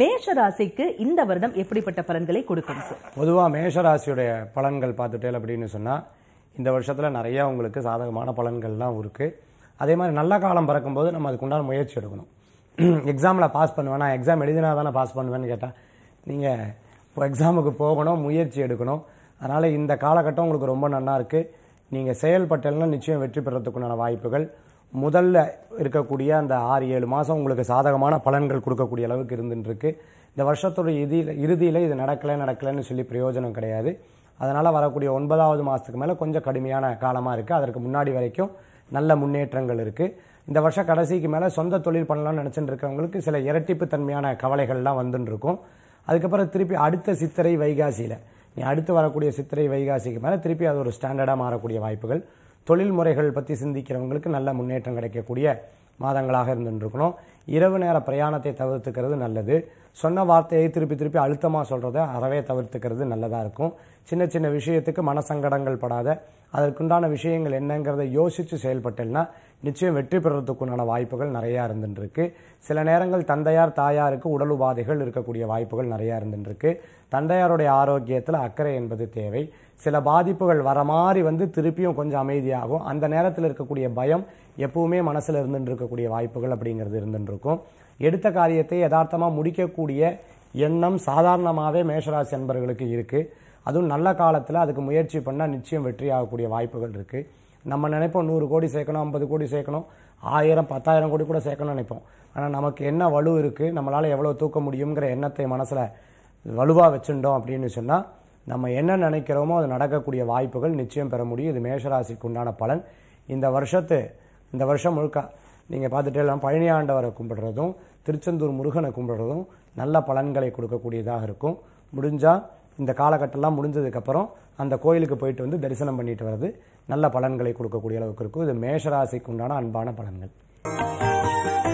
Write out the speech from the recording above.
மேஷராசிக்கு இந்த வருடம் எப்படிப்பட்ட பலன்களை கொடுக்கும் சார் பொதுவாக மேஷராசியுடைய பலன்கள் பார்த்துட்டேன் அப்படின்னு சொன்னால் இந்த வருஷத்தில் நிறையா உங்களுக்கு சாதகமான பலன்கள்லாம் இருக்குது அதே மாதிரி நல்ல காலம் போது நம்ம அதுக்குண்டான முயற்சி எடுக்கணும் எக்ஸாமில் பாஸ் பண்ணுவேன் நான் எக்ஸாம் எழுதினா தானே பாஸ் பண்ணுவேன்னு கேட்டால் நீங்கள் எக்ஸாமுக்கு போகணும் முயற்சி எடுக்கணும் அதனால் இந்த காலகட்டம் உங்களுக்கு ரொம்ப நல்லா இருக்குது நீங்கள் செயல்பட்டலாம் நிச்சயம் வெற்றி பெறத்துக்குண்டான வாய்ப்புகள் முதல்ல இருக்கக்கூடிய அந்த ஆறு ஏழு மாதம் உங்களுக்கு சாதகமான பலன்கள் கொடுக்கக்கூடிய அளவுக்கு இருந்துட்டுருக்கு இந்த வருஷத்தோட இதில் இறுதியில் இது நடக்கலை நடக்கலைன்னு சொல்லி பிரயோஜனம் கிடையாது அதனால் வரக்கூடிய ஒன்பதாவது மாதத்துக்கு மேலே கொஞ்சம் கடுமையான காலமாக இருக்குது அதற்கு முன்னாடி வரைக்கும் நல்ல முன்னேற்றங்கள் இருக்குது இந்த வருஷம் கடைசிக்கு மேலே சொந்த தொழில் பண்ணலாம்னு நினச்சிட்டு இருக்கவங்களுக்கு சில இரட்டிப்பு தன்மையான கவலைகள்லாம் வந்துட்டுருக்கும் அதுக்கப்புறம் திருப்பி அடுத்த சித்திரை வைகாசியில் நீ அடுத்து வரக்கூடிய சித்திரை வைகாசிக்கு மேலே திருப்பி அது ஒரு ஸ்டாண்டர்டாக மாறக்கூடிய வாய்ப்புகள் தொழில் முறைகள் பற்றி சிந்திக்கிறவங்களுக்கு நல்ல முன்னேற்றம் கிடைக்கக்கூடிய மாதங்களாக இருந்துருக்கணும் இரவு நேர பிரயாணத்தை தவிர்த்துக்கிறது நல்லது சொன்ன வார்த்தையை திருப்பி திருப்பி அழுத்தமாக சொல்கிறத அறவே தவிர்த்துக்கிறது நல்லதாக இருக்கும் சின்ன சின்ன விஷயத்துக்கு மனசங்கடங்கள் படாத அதற்குண்டான விஷயங்கள் என்னங்கிறத யோசித்து செயல்பட்டேன்னா நிச்சயம் வெற்றி பெறத்துக்குண்டான வாய்ப்புகள் நிறையா இருந்துருக்கு சில நேரங்கள் தந்தையார் தாயாருக்கு உடல் உபாதைகள் இருக்கக்கூடிய வாய்ப்புகள் நிறையா இருந்துருக்கு தந்தையாருடைய ஆரோக்கியத்தில் அக்கறை என்பது தேவை சில பாதிப்புகள் வர மாதிரி வந்து திருப்பியும் கொஞ்சம் அமைதியாகும் அந்த நேரத்தில் இருக்கக்கூடிய பயம் எப்பவுமே மனசில் இருந்துட்டு இருக்கக்கூடிய வாய்ப்புகள் அப்படிங்கிறது இருந்துட்டு இருக்கும் எடுத்த காரியத்தை யதார்த்தமாக முடிக்கக்கூடிய எண்ணம் சாதாரணமாகவே மேஷராசி அன்பர்களுக்கு இருக்குது அதுவும் நல்ல காலத்தில் அதுக்கு முயற்சி பண்ணால் நிச்சயம் வெற்றி ஆகக்கூடிய வாய்ப்புகள் இருக்குது நம்ம நினைப்போம் நூறு கோடி சேர்க்கணும் ஐம்பது கோடி சேர்க்கணும் ஆயிரம் பத்தாயிரம் கோடி கூட சேர்க்கணும்னு நினைப்போம் ஆனால் நமக்கு என்ன வலு இருக்குது நம்மளால் எவ்வளோ தூக்க முடியுங்கிற எண்ணத்தை மனசில் வலுவாக வச்சுட்டோம் அப்படின்னு சொன்னால் நம்ம என்ன நினைக்கிறோமோ அது நடக்கக்கூடிய வாய்ப்புகள் நிச்சயம் பெற முடியும் இது மேஷராசிக்கு உண்டான பலன் இந்த வருஷத்து இந்த வருஷம் முழுக்க நீங்கள் பார்த்துட்டே எல்லாம் பழனி ஆண்டவரை கும்பிடுறதும் திருச்செந்தூர் முருகனை கும்பிடுறதும் நல்ல பலன்களை கொடுக்கக்கூடியதாக இருக்கும் முடிஞ்சால் இந்த காலகட்டம்லாம் முடிஞ்சதுக்கப்புறம் அந்த கோயிலுக்கு போயிட்டு வந்து தரிசனம் பண்ணிட்டு வர்றது நல்ல பலன்களை கொடுக்கக்கூடிய அளவுக்கு இருக்கும் இது மேஷராசிக்கு உண்டான அன்பான பலன்கள்